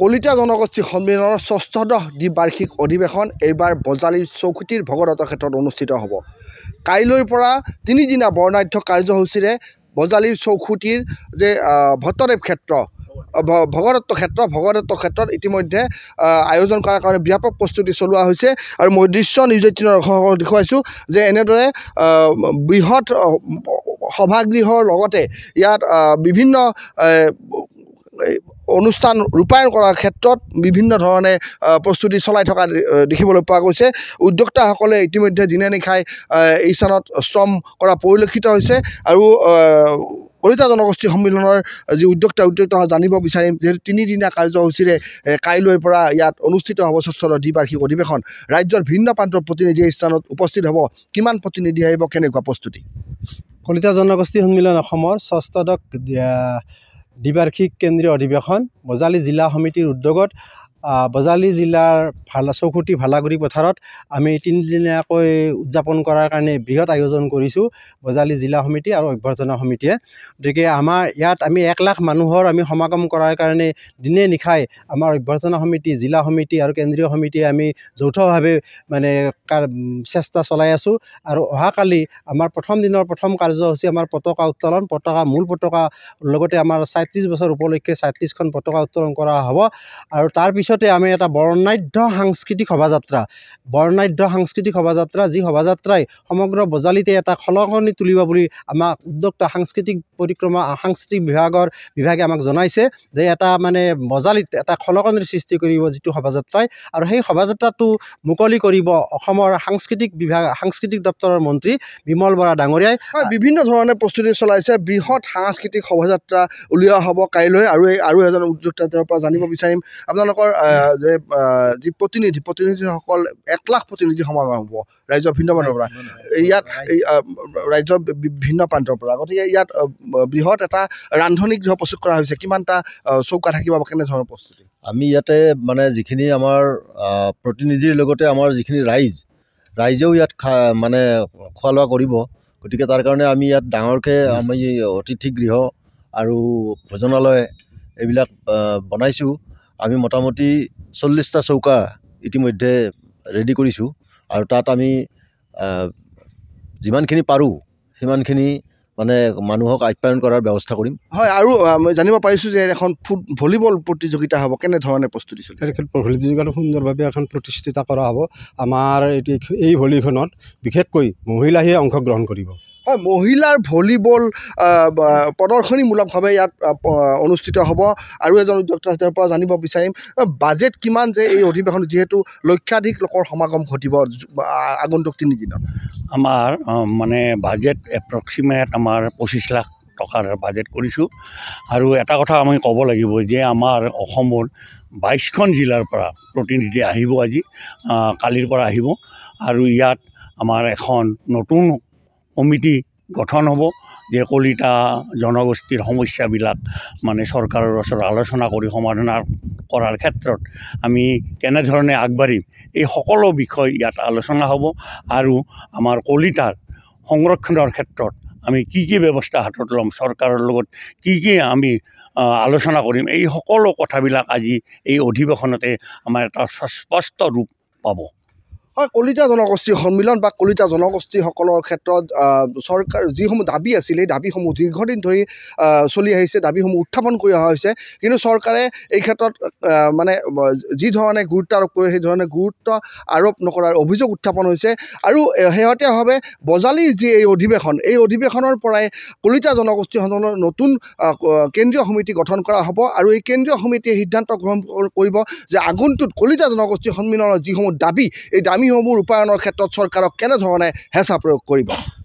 কলিতা জনগোষ্ঠী সন্মিলনৰ ষষ্ঠদশ দ্বিবাৰ্ষিক অধিৱেশন এইবাৰ বজালীৰ চৌখুটিৰ ভগদত্ত ক্ষেত্ৰত অনুষ্ঠিত হ'ব কাইলৈৰ পৰা তিনিদিনীয়া বৰ্ণাঢ্য কাৰ্যসূচীৰে বজালীৰ চৌখুটিৰ যে ভট্টদেৱ ক্ষেত্ৰ ভগদত্ত ক্ষেত্ৰ ভগদত্ত ক্ষেত্ৰত ইতিমধ্যে আয়োজন কৰাৰ কাৰণে ব্যাপক প্ৰস্তুতি চলোৱা হৈছে আৰু মই দৃশ্য নিৰ্যাতিনৰ দেখুৱাইছোঁ যে এনেদৰে বৃহৎ সভাগৃহৰ লগতে ইয়াত বিভিন্ন অনুষ্ঠান ৰূপায়ণ কৰাৰ ক্ষেত্ৰত বিভিন্ন ধৰণে প্ৰস্তুতি চলাই থকা দেখিবলৈ পোৱা গৈছে উদ্যোক্তাসকলে ইতিমধ্যে দিনে নিশাই এই স্থানত শ্ৰম কৰা পৰিলক্ষিত হৈছে আৰু কলিতা জনগোষ্ঠী সন্মিলনৰ যি উদ্যোক্তা উদ্যোক্তা জানিব বিচাৰিম যিহেতু তিনিদিনীয়া কাৰ্যসূচীৰে কাইলৈৰ পৰা ইয়াত অনুষ্ঠিত হ'ব স্বাস্থ্যৰ দ্বিবাৰ্ষিক অধিৱেশন ৰাজ্যৰ ভিন্ন প্ৰান্তৰ প্ৰতিনিধিয়ে স্থানত উপস্থিত হ'ব কিমান প্ৰতিনিধি আহিব কেনেকুৱা প্ৰস্তুতি কলিতা জনগোষ্ঠী সন্মিলন অসমৰ ষষ্ঠদক দ্বিবাৰ্ষিক কেন্দ্ৰীয় অধিৱেশন বজালী জিলা সমিতিৰ উদ্যোগত বজালী জিলাৰ ভালা চৌখুটি ভালাগুৰি পথাৰত আমি তিনিদিনীয়াকৈ উদযাপন কৰাৰ কাৰণে বৃহৎ আয়োজন কৰিছোঁ বজালী জিলা সমিতি আৰু অভ্যৰ্থনা সমিতিয়ে গতিকে আমাৰ ইয়াত আমি এক লাখ মানুহৰ আমি সমাগম কৰাৰ কাৰণে দিনে নিশাই আমাৰ অভ্যৰ্থনা সমিতি জিলা সমিতি আৰু কেন্দ্ৰীয় সমিতিয়ে আমি যৌথভাৱে মানে চেষ্টা চলাই আছোঁ আৰু অহাকালি আমাৰ প্ৰথম দিনৰ প্ৰথম কাৰ্যসূচী আমাৰ পতাকা উত্তোলন পতাকা মূল পতাকা লগতে আমাৰ ছয়ত্ৰিছ বছৰ উপলক্ষে ছয়ত্ৰিছখন পতাকা উত্তোলন কৰা হ'ব আৰু তাৰপিছত পিছতে আমি এটা বৰ্ণাঢ্য সাংস্কৃতিক শোভাযাত্ৰা বৰ্ণাঢ্য সাংস্কৃতিক শোভাযাত্ৰা যি শোভাযাত্ৰাই সমগ্ৰ বজালিতে এটা খলকনি তুলিব বুলি আমাক উদ্যোক্তা সাংস্কৃতিক পৰিক্ৰমা সাংস্কৃতিক বিভাগৰ বিভাগে আমাক জনাইছে যে এটা মানে বজালিত এটা খলকনিৰ সৃষ্টি কৰিব যিটো শোভাযাত্ৰাই আৰু সেই শোভাযাত্ৰাটো মুকলি কৰিব অসমৰ সাংস্কৃতিক বিভাগ সাংস্কৃতিক দপ্তৰৰ মন্ত্ৰী বিমল বৰা ডাঙৰীয়াই বিভিন্ন ধৰণে প্ৰস্তুতি চলাইছে বৃহৎ সাংস্কৃতিক শোভাযাত্ৰা উলিওৱা হ'ব কাইলৈ আৰু এই আৰু এজন উদ্যোক্তাৰ পৰা জানিব বিচাৰিম আপোনালোকৰ আমাৰ যে যি প্ৰতিনিধি প্ৰতিনিধিসকল এক লাখ প্ৰতিনিধি সমাগম হ'ব ৰাজ্যৰ ভিন্ন প্ৰান্তৰ পৰা ইয়াত ৰাজ্যৰ ভিন্ন প্ৰান্তৰ পৰা গতিকে ইয়াত বৃহৎ এটা ৰান্ধনিক গৃহ প্ৰস্তুত কৰা হৈছে কিমানটা চৌকা থাকিব বা কেনেধৰণৰ প্ৰস্তুতি আমি ইয়াতে মানে যিখিনি আমাৰ প্ৰতিনিধিৰ লগতে আমাৰ যিখিনি ৰাইজ ৰাইজেও ইয়াত খা মানে খোৱা লোৱা কৰিব গতিকে তাৰ কাৰণে আমি ইয়াত ডাঙৰকৈ আমি অতিথি গৃহ আৰু ভোজনালয় এইবিলাক বনাইছোঁ আমি মোটামুটি চল্লিছটা চৌকা ইতিমধ্যে ৰেডি কৰিছোঁ আৰু তাত আমি যিমানখিনি পাৰোঁ সিমানখিনি মানে মানুহক আপ্যায়ন কৰাৰ ব্যৱস্থা কৰিম হয় আৰু মই জানিব পাৰিছোঁ যে এখন ফুট ভলীবল প্ৰতিযোগিতা হ'ব কেনেধৰণে প্ৰস্তুতি চলিছে প্ৰতিযোগিতাটো সুন্দৰভাৱে এখন প্ৰতিষ্ঠিত কৰা হ'ব আমাৰ এটি এই ভলীখনত বিশেষকৈ মহিলাহে অংশগ্ৰহণ কৰিব হয় মহিলাৰ ভলীবল প্ৰদৰ্শনীমূলকভাৱে ইয়াত অনুষ্ঠিত হ'ব আৰু এজন উদ্যোক্তাৰ পৰা জানিব বিচাৰিম বাজেট কিমান যে এই অধিৱেশন যিহেতু লক্ষাধিক লোকৰ সমাগম ঘটিব আগন্তুক তিনিদিনত আমাৰ মানে বাজেট এপ্ৰক্সিমেট আমাৰ পঁচিছ লাখ টকাৰ বাজেট কৰিছোঁ আৰু এটা কথা আমি ক'ব লাগিব যে আমাৰ অসমৰ বাইছখন জিলাৰ পৰা প্ৰতিনিধি আহিব আজি কালিৰ পৰা আহিব আৰু ইয়াত আমাৰ এখন নতুন কমিটি গঠন হ'ব যে কলিতা জনগোষ্ঠীৰ সমস্যাবিলাক মানে চৰকাৰৰ ওচৰত আলোচনা কৰি সমাধানৰ কৰাৰ ক্ষেত্ৰত আমি কেনেধৰণে আগবাঢ়িম এই সকলো বিষয় ইয়াত আলোচনা হ'ব আৰু আমাৰ কলিতাৰ সংৰক্ষণৰ ক্ষেত্ৰত আমি কি কি ব্যৱস্থা হাতত ল'ম চৰকাৰৰ লগত কি কি আমি আলোচনা কৰিম এই সকলো কথাবিলাক আজি এই অধিৱেশনতে আমাৰ এটা সুস্পষ্ট ৰূপ পাব হয় কলিতা জনগোষ্ঠী সন্মিলন বা কলিতা জনগোষ্ঠীসকলৰ ক্ষেত্ৰত চৰকাৰ যিসমূহ দাবী আছিল এই দাবীসমূহ দীৰ্ঘদিন ধৰি চলি আহিছে দাবীসমূহ উত্থাপন কৰি অহা হৈছে কিন্তু চৰকাৰে এই ক্ষেত্ৰত মানে যিধৰণে গুৰুত্ব আৰোপ কৰে সেই ধৰণে গুৰুত্ব আৰোপ নকৰাৰ অভিযোগ উত্থাপন হৈছে আৰু শেহতীয়াভাৱে বজালিৰ যি এই অধিৱেশন এই অধিৱেশনৰ পৰাই কলিতা জনগোষ্ঠী জনগোষ্ঠীসকলৰ নতুন কেন্দ্ৰীয় সমিতি গঠন কৰা হ'ব আৰু এই কেন্দ্ৰীয় সমিতিয়ে সিদ্ধান্ত গ্ৰহণ কৰিব যে আগন্তুক কলিতা জনগোষ্ঠী সন্মিলনৰ যিসমূহ দাবী এই দাবী ভূমিসমূহ ৰূপায়ণৰ ক্ষেত্ৰত চৰকাৰক কেনেধৰণে হেঁচা প্ৰয়োগ কৰিব